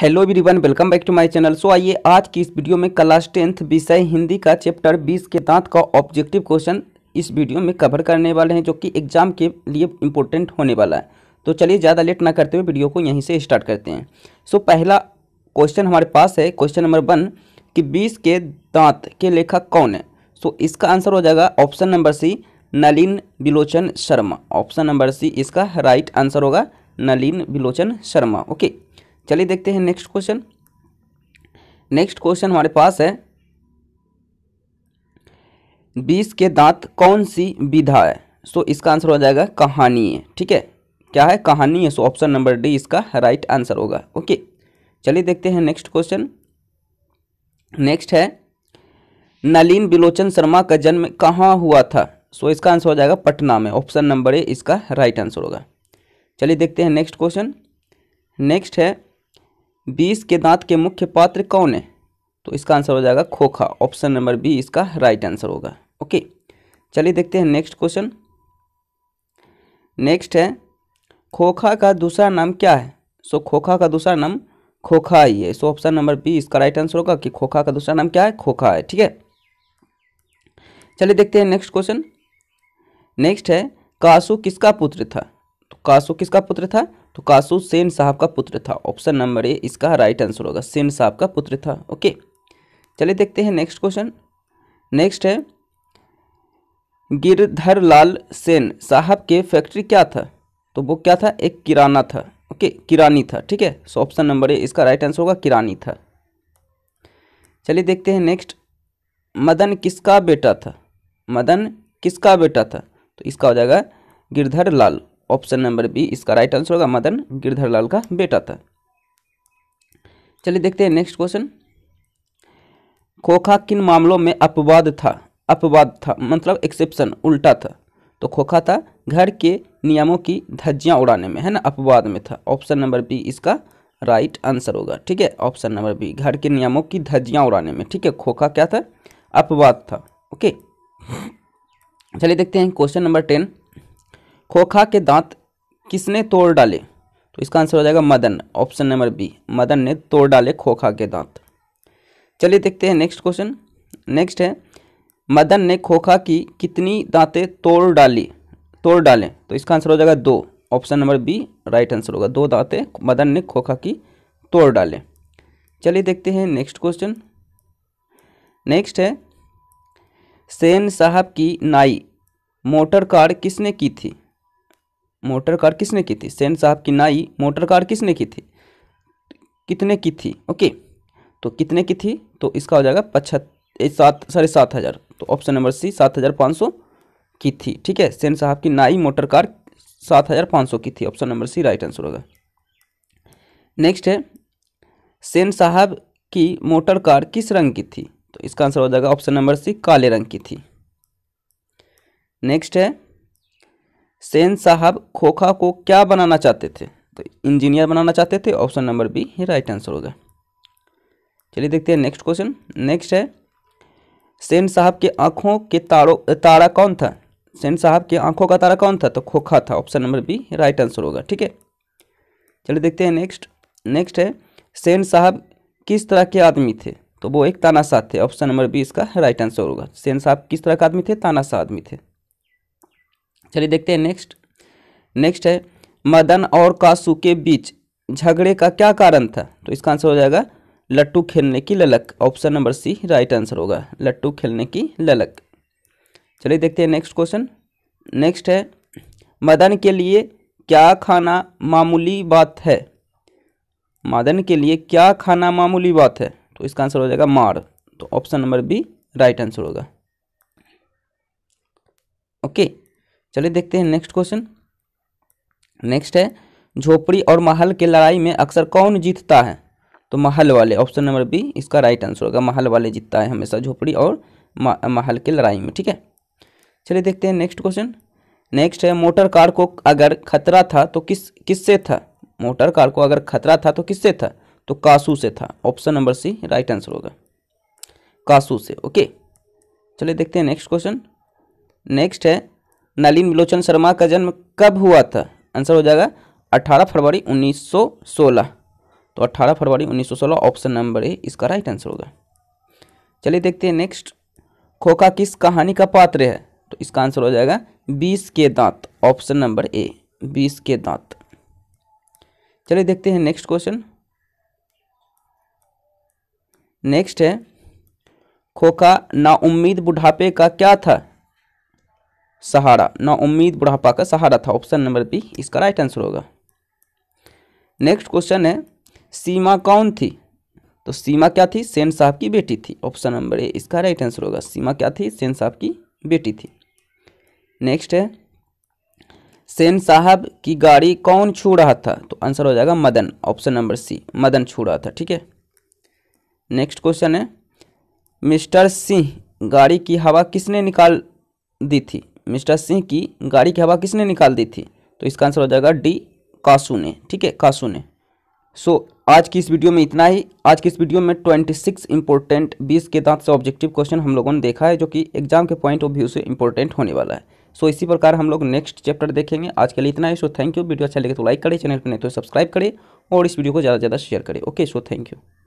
hello everyone welcome back to my channel so आइए आज की इस वीडियो में क्लास टेंथ विषय हिंदी का चैप्टर 20 के दांत का ऑब्जेक्टिव क्वेश्चन इस वीडियो में कवर करने वाले हैं जो कि एग्जाम के लिए इम्पोर्टेंट होने वाला है तो चलिए ज़्यादा लेट ना करते हुए वीडियो को यहीं से स्टार्ट करते हैं सो so, पहला क्वेश्चन हमारे पास है क्वेश्चन नंबर वन कि बीस के दाँत के लेखक कौन है सो so, इसका आंसर हो जाएगा option number C Nalin Bilochan Sharma option number C इसका राइट आंसर होगा नलिन बिलोचन शर्मा ओके चलिए देखते हैं नेक्स्ट क्वेश्चन नेक्स्ट क्वेश्चन हमारे पास है बीस के दांत कौन सी विधा है सो इसका आंसर हो जाएगा कहानी है ठीक है क्या है कहानी है सो ऑप्शन नंबर डी इसका राइट आंसर होगा ओके चलिए देखते हैं नेक्स्ट क्वेश्चन नेक्स्ट है नलिन बिलोचन शर्मा का जन्म कहाँ हुआ था सो इसका आंसर हो जाएगा पटना में ऑप्शन नंबर ए इसका राइट आंसर होगा चलिए देखते हैं नेक्स्ट क्वेश्चन नेक्स्ट है बीस के दांत के मुख्य पात्र कौन है तो इसका आंसर हो जाएगा खोखा ऑप्शन नंबर बी इसका राइट आंसर होगा ओके चलिए देखते हैं नेक्स्ट क्वेश्चन नेक्स्ट है खोखा का दूसरा नाम क्या है सो so, खोखा का दूसरा नाम खोखा ही है सो ऑप्शन नंबर बी इसका राइट आंसर होगा कि खोखा का दूसरा नाम क्या है खोखा है ठीक है चलिए देखते हैं नेक्स्ट क्वेश्चन नेक्स्ट है कासु किसका पुत्र था तो कासु किसका पुत्र था तो कासू सेन साहब का पुत्र था ऑप्शन नंबर ए इसका राइट आंसर होगा सेन साहब का पुत्र था ओके चलिए देखते हैं नेक्स्ट क्वेश्चन नेक्स्ट है गिरधर लाल सेन साहब के फैक्ट्री क्या था तो वो क्या था एक किराना था ओके किरानी था ठीक है सो ऑप्शन नंबर ए इसका राइट आंसर होगा किरानी था चलिए देखते हैं नेक्स्ट मदन किसका बेटा था मदन किसका बेटा था तो इसका हो जाएगा Girdhar Lal option number B इसका राइट आंसर होगा मदन गिरधर लाल का बेटा था चलिए देखते हैं नेक्स्ट क्वेश्चन खोखा किन मामलों में अपवाद था अपवाद था मतलब एक्सेप्शन उल्टा था तो खोखा था घर के नियमों की धज्जियां उड़ाने में है ना अपवाद में था ऑप्शन नंबर बी इसका राइट आंसर होगा ठीक है ऑप्शन नंबर बी घर के नियमों की धज्जियां उड़ाने में ठीक है खोखा क्या था अपवाद था ओके चलिए देखते हैं क्वेश्चन नंबर टेन खोखा के दांत किसने तोड़ डाले तो इसका आंसर हो जाएगा Madan option number B Madan ने तोड़ डाले खोखा के दांत चलिए देखते हैं नेक्स्ट क्वेश्चन नेक्स्ट है मदन ने खोखा की कितनी दांतें तोड़ डाली तोड़ डालें तो इसका आंसर हो जाएगा दो option number B right answer होगा दो दांतें मदन ने खोखा की तोड़ डालें चलिए देखते हैं नेक्स्ट क्वेश्चन नेक्स्ट है सेन साहब की नाई मोटर कार किसने की थी मोटर कार किसने की थी सेन साहब की नाई मोटर कार किसने की थी कितने की थी ओके तो कितने की थी तो इसका हो जाएगा पचहत्तर सात साढ़े सात हज़ार तो ऑप्शन नंबर सी सात हज़ार पाँच सौ की थी ठीक है सेन साहब की नाई मोटर कार सात हज़ार पाँच सौ की थी option number C right answer होगा नेक्स्ट है सेन साहब की मोटर कार किस रंग की थी तो इसका आंसर हो जाएगा ऑप्शन नंबर सी काले रंग की थी नेक्स्ट है सेन साहब खोखा को क्या बनाना चाहते थे तो इंजीनियर बनाना चाहते थे ऑप्शन नंबर बी ही राइट आंसर होगा चलिए देखते हैं नेक्स्ट क्वेश्चन नेक्स्ट है सेन साहब के आंखों के तारों तारा कौन था सेन साहब के आंखों का तारा कौन था तो खोखा था option number B right answer होगा ठीक है चलिए देखते हैं नेक्स्ट नेक्स्ट है सेन साहब किस तरह के आदमी थे तो वो एक तानाशाह थे ऑप्शन नंबर बी इसका राइट आंसर होगा सेन साहब किस तरह के आदमी थे तानाशाह आदमी थे चलिए देखते हैं नेक्स्ट नेक्स्ट है मदन और कासू के बीच झगड़े का क्या कारण था तो इसका आंसर हो जाएगा लट्टू खेलने की ललक option number C right answer होगा लट्टू खेलने की ललक चलिए देखते हैं नेक्स्ट क्वेश्चन नेक्स्ट है मदन के लिए क्या खाना मामूली बात है मदन के लिए क्या खाना मामूली बात है तो इसका आंसर हो जाएगा मार तो option number B right answer होगा ओके चलिए देखते हैं नेक्स्ट क्वेश्चन नेक्स्ट है झोपड़ी और महल के लड़ाई में अक्सर कौन जीतता है तो महल वाले ऑप्शन नंबर बी इसका राइट आंसर होगा महल वाले जीतता है हमेशा झोपड़ी और महल की लड़ाई में ठीक है चलिए देखते हैं नेक्स्ट क्वेश्चन नेक्स्ट है मोटर कार को अगर खतरा था तो किस किससे था मोटर कार को अगर खतरा था तो किससे था तो कासू से था option number C right answer होगा कासू से ओके चलिए देखते हैं नेक्स्ट क्वेश्चन नेक्स्ट है नलिन विलोचन शर्मा का जन्म कब हुआ था आंसर हो जाएगा 18 फरवरी 1916 तो 18 फरवरी 1916 ऑप्शन नंबर ए इसका राइट आंसर होगा चलिए देखते हैं नेक्स्ट खोखा किस कहानी का पात्र है तो इसका आंसर हो जाएगा बीस के दांत ऑप्शन नंबर ए बीस के दांत चलिए देखते हैं नेक्स्ट क्वेश्चन नेक्स्ट है खोखा नाउम्मीद बुढ़ापे का क्या था सहारा ना उम्मीद बुढ़ापा का सहारा था ऑप्शन नंबर बी इसका राइट आंसर होगा नेक्स्ट क्वेश्चन है सीमा कौन थी तो सीमा क्या थी सेन साहब की बेटी थी ऑप्शन नंबर ए इसका राइट आंसर होगा सीमा क्या थी सेन साहब की बेटी थी नेक्स्ट है सेन साहब की गाड़ी कौन छू रहा था तो आंसर हो जाएगा Madan option number C Madan छू रहा था ठीक है नेक्स्ट क्वेश्चन है मिस्टर सिंह गाड़ी की हवा किसने निकाल दी थी मिस्टर सिंह की गाड़ी की हवा किसने निकाल दी थी तो इसका आंसर हो जाएगा डी कासू ने ठीक है कासू ने सो so, आज की इस वीडियो में इतना ही आज की इस वीडियो में 26 सिक्स इंपॉर्टेंट बीस के दांत से ऑब्जेक्टिव क्वेश्चन हम लोगों ने देखा है जो कि एग्जाम के पॉइंट ऑफ व्यू से इंपॉर्टेंट होने वाला है सो so, इसी प्रकार हम लोग नेक्स्ट चैप्टर देखेंगे आज के लिए इतना ही सो थैंक यू वीडियो अच्छा लगे तो लाइक करें चैनल पर नहीं तो सब्सक्राइब करें और इस वीडियो को ज़्यादा से ज़्यादा शेयर करें ओके सो थैंक यू